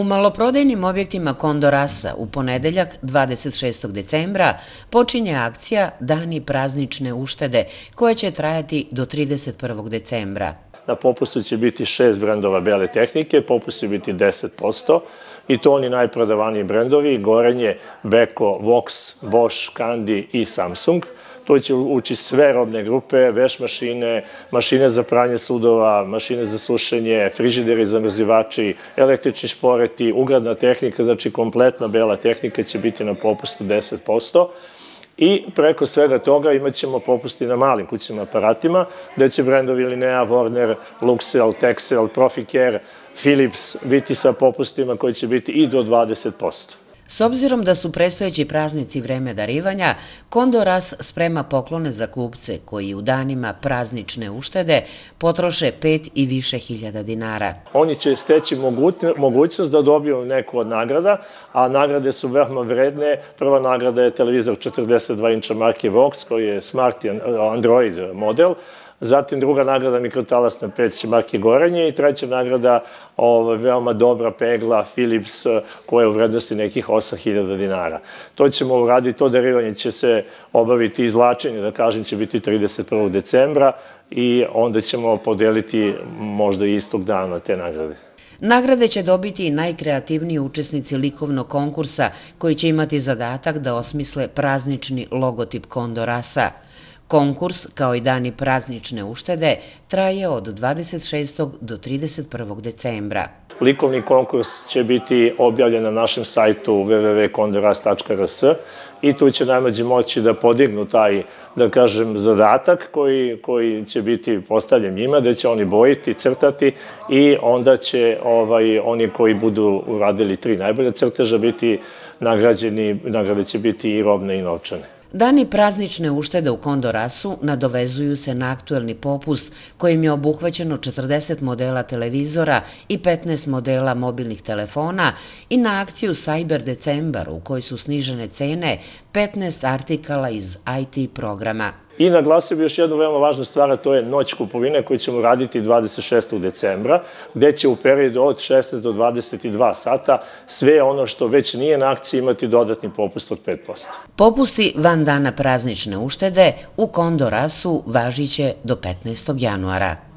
U maloprodajnim objektima Kondorasa u ponedeljak 26. decembra počinje akcija Dani praznične uštede koja će trajati do 31. decembra. Na popustu će biti šest brendova bele tehnike, popust će biti 10%, i to oni najprodavaniji brendovi, Gorenje, Beko, Vox, Bosch, Kandi i Samsung – to će ući sve robne grupe, veš mašine, mašine za pranje sudova, mašine za sušenje, frižideri za mrzivači, električni šporeti, ugradna tehnika, znači kompletna bela tehnika će biti na popustu 10% i preko svega toga imat ćemo popusti na malim kućnim aparatima, gde će brendovi Linea, Warner, Luxel, Texel, Proficare, Philips biti sa popustima koji će biti i do 20%. S obzirom da su prestojeći praznici vreme darivanja, Kondoras sprema poklone za kupce koji u danima praznične uštede potroše 5 i više hiljada dinara. Oni će steći mogućnost da dobiju neku od nagrada, a nagrade su veoma vredne. Prva nagrada je televizor 42 inča marke Vox koji je smart eh, Android model, zatim druga nagrada mikrotalasna peć Marke Goranje i treća nagrada ovaj, veoma dobra pegla Philips eh, koja je u vrednosti nekih 8000 dinara. To ćemo uraditi, to darivanje će se obaviti izlačenje, da kažem, će biti 31. decembra i onda ćemo podeliti možda istog dana te nagrade. Nagrade će dobiti i najkreativniji učesnici likovnog konkursa koji će imati zadatak da osmisle praznični logotip Kondorasa. Konkurs, kao i dani praznične uštede, traje od 26. do 31. decembra. Likovni konkurs će biti objavljen na našem sajtu www.kondoras.rs i tu će najmlađi moći da podignu taj, da kažem, zadatak koji, koji će biti postavljen njima, da će oni bojiti, crtati i onda će ovaj, oni koji budu uradili tri najbolje crteža biti nagrađeni, nagrade će biti i robne i novčane. Dani praznične uštede u Kondorasu nadovezuju se na aktuelni popust kojim je obuhvaćeno 40 modela televizora i 15 modela mobilnih telefona i na akciju Cyber Decembar u kojoj su snižene cene 15 artikala iz IT programa. I naglasio bih još jednu veoma važnu stvar, a to je noć kupovine koju ćemo raditi 26. decembra, gde će u periodu od 16 do 22 sata sve ono što već nije na akciji imati dodatni popust od 5%. Popusti van dana praznične uštede u Kondorasu važiće do 15. januara.